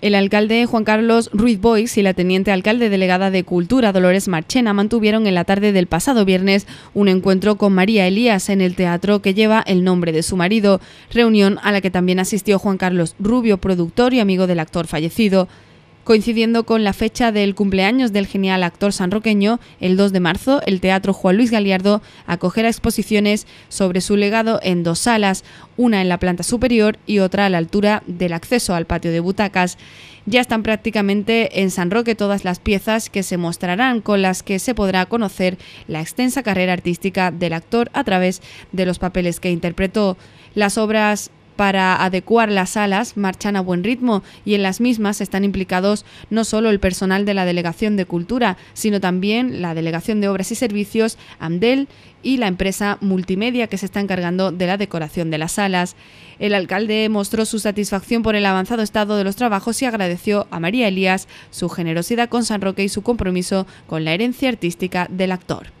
El alcalde Juan Carlos Ruiz Boix y la teniente alcalde delegada de Cultura Dolores Marchena mantuvieron en la tarde del pasado viernes un encuentro con María Elías en el teatro que lleva el nombre de su marido, reunión a la que también asistió Juan Carlos Rubio, productor y amigo del actor fallecido. Coincidiendo con la fecha del cumpleaños del genial actor sanroqueño, el 2 de marzo, el Teatro Juan Luis Galiardo acogerá exposiciones sobre su legado en dos salas, una en la planta superior y otra a la altura del acceso al patio de butacas. Ya están prácticamente en San Roque todas las piezas que se mostrarán, con las que se podrá conocer la extensa carrera artística del actor a través de los papeles que interpretó. Las obras para adecuar las salas marchan a buen ritmo y en las mismas están implicados no solo el personal de la Delegación de Cultura, sino también la Delegación de Obras y Servicios, AMDEL y la empresa multimedia que se está encargando de la decoración de las salas. El alcalde mostró su satisfacción por el avanzado estado de los trabajos y agradeció a María Elías su generosidad con San Roque y su compromiso con la herencia artística del actor.